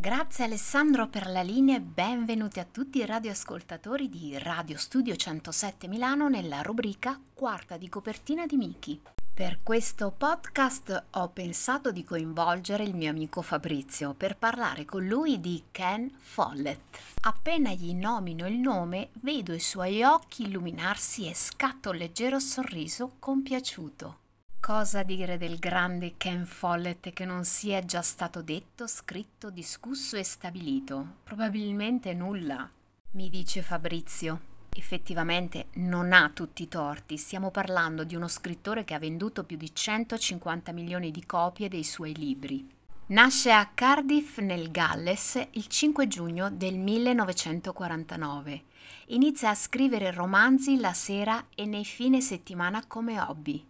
Grazie Alessandro per la linea e benvenuti a tutti i radioascoltatori di Radio Studio 107 Milano nella rubrica Quarta di copertina di Miki. Per questo podcast ho pensato di coinvolgere il mio amico Fabrizio per parlare con lui di Ken Follett. Appena gli nomino il nome, vedo i suoi occhi illuminarsi e scatto un leggero sorriso compiaciuto. Cosa dire del grande Ken Follett che non sia già stato detto, scritto, discusso e stabilito? Probabilmente nulla, mi dice Fabrizio. Effettivamente non ha tutti i torti, stiamo parlando di uno scrittore che ha venduto più di 150 milioni di copie dei suoi libri. Nasce a Cardiff nel Galles il 5 giugno del 1949. Inizia a scrivere romanzi la sera e nei fine settimana come hobby.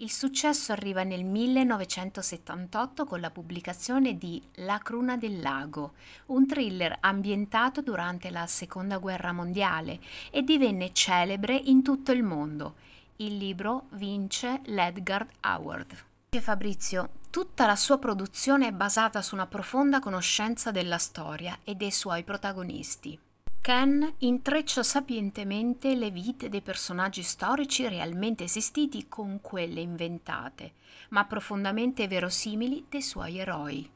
Il successo arriva nel 1978 con la pubblicazione di La cruna del lago, un thriller ambientato durante la Seconda Guerra Mondiale e divenne celebre in tutto il mondo. Il libro vince l'Edgard Award. Dice Fabrizio, tutta la sua produzione è basata su una profonda conoscenza della storia e dei suoi protagonisti. Ken intreccia sapientemente le vite dei personaggi storici realmente esistiti con quelle inventate, ma profondamente verosimili dei suoi eroi.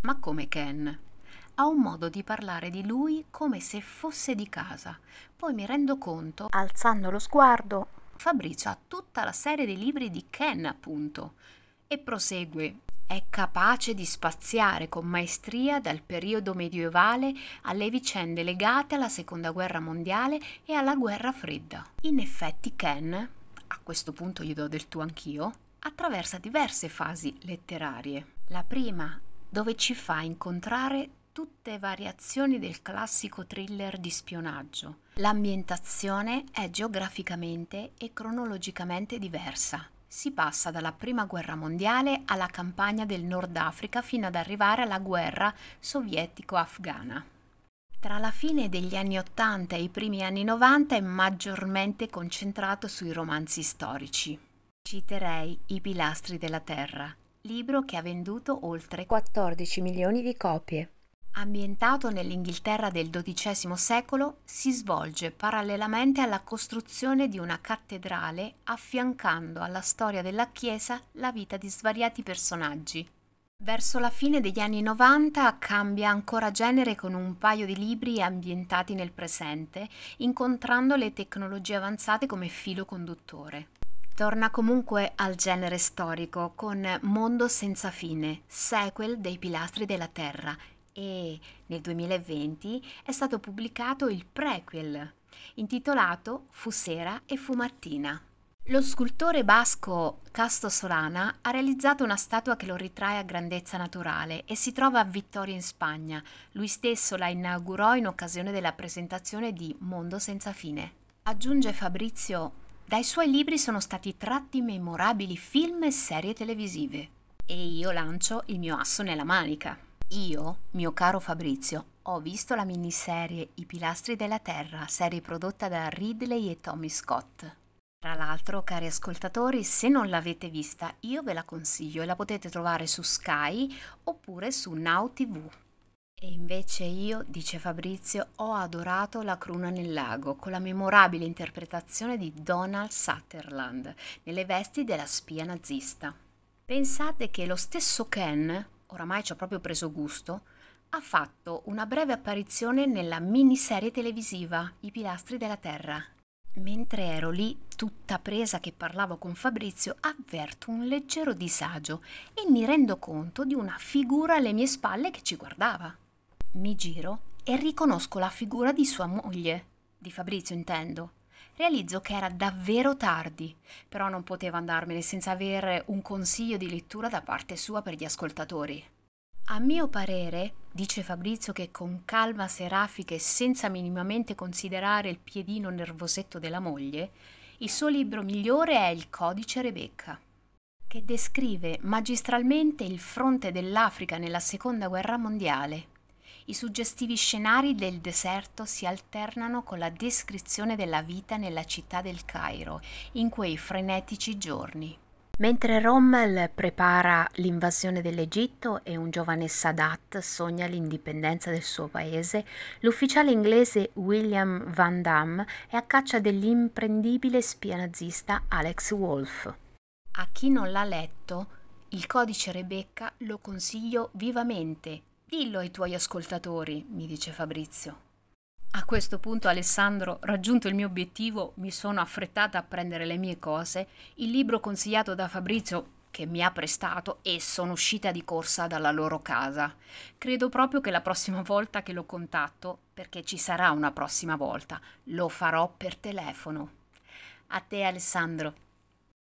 Ma come Ken? Ha un modo di parlare di lui come se fosse di casa. Poi mi rendo conto, alzando lo sguardo, Fabrizio ha tutta la serie dei libri di Ken, appunto, e prosegue è capace di spaziare con maestria dal periodo medievale alle vicende legate alla Seconda Guerra Mondiale e alla Guerra Fredda. In effetti Ken, a questo punto gli do del tu anch'io, attraversa diverse fasi letterarie. La prima, dove ci fa incontrare tutte variazioni del classico thriller di spionaggio. L'ambientazione è geograficamente e cronologicamente diversa si passa dalla Prima Guerra Mondiale alla campagna del Nord Africa fino ad arrivare alla guerra sovietico-afghana. Tra la fine degli anni 80 e i primi anni 90 è maggiormente concentrato sui romanzi storici. Citerei I pilastri della terra, libro che ha venduto oltre 14 milioni di copie. Ambientato nell'Inghilterra del XII secolo, si svolge parallelamente alla costruzione di una cattedrale, affiancando alla storia della Chiesa la vita di svariati personaggi. Verso la fine degli anni 90 cambia ancora genere con un paio di libri ambientati nel presente, incontrando le tecnologie avanzate come filo conduttore. Torna comunque al genere storico con Mondo senza fine, sequel dei pilastri della Terra, e nel 2020 è stato pubblicato il prequel intitolato Fu sera e fu mattina. Lo scultore basco Casto Solana ha realizzato una statua che lo ritrae a grandezza naturale e si trova a Vittoria in Spagna. Lui stesso la inaugurò in occasione della presentazione di Mondo senza fine. Aggiunge Fabrizio, dai suoi libri sono stati tratti memorabili film e serie televisive. E io lancio il mio asso nella manica. Io, mio caro Fabrizio, ho visto la miniserie I pilastri della Terra, serie prodotta da Ridley e Tommy Scott. Tra l'altro, cari ascoltatori, se non l'avete vista, io ve la consiglio e la potete trovare su Sky oppure su Now TV. E invece io, dice Fabrizio, ho adorato La cruna nel lago con la memorabile interpretazione di Donald Sutherland nelle vesti della spia nazista. Pensate che lo stesso Ken, oramai ci ho proprio preso gusto, ha fatto una breve apparizione nella miniserie televisiva I pilastri della Terra. Mentre ero lì, tutta presa che parlavo con Fabrizio, avverto un leggero disagio e mi rendo conto di una figura alle mie spalle che ci guardava. Mi giro e riconosco la figura di sua moglie, di Fabrizio intendo. Realizzo che era davvero tardi, però non potevo andarmene senza avere un consiglio di lettura da parte sua per gli ascoltatori. A mio parere, dice Fabrizio che con calma serafica e senza minimamente considerare il piedino nervosetto della moglie, il suo libro migliore è Il codice Rebecca, che descrive magistralmente il fronte dell'Africa nella Seconda Guerra Mondiale i suggestivi scenari del deserto si alternano con la descrizione della vita nella città del Cairo in quei frenetici giorni. Mentre Rommel prepara l'invasione dell'Egitto e un giovane Sadat sogna l'indipendenza del suo paese, l'ufficiale inglese William Van Damme è a caccia dell'imprendibile spia nazista Alex Wolfe. A chi non l'ha letto, il codice Rebecca lo consiglio vivamente, Dillo ai tuoi ascoltatori, mi dice Fabrizio. A questo punto, Alessandro, raggiunto il mio obiettivo, mi sono affrettata a prendere le mie cose, il libro consigliato da Fabrizio che mi ha prestato e sono uscita di corsa dalla loro casa. Credo proprio che la prossima volta che lo contatto, perché ci sarà una prossima volta, lo farò per telefono. A te Alessandro.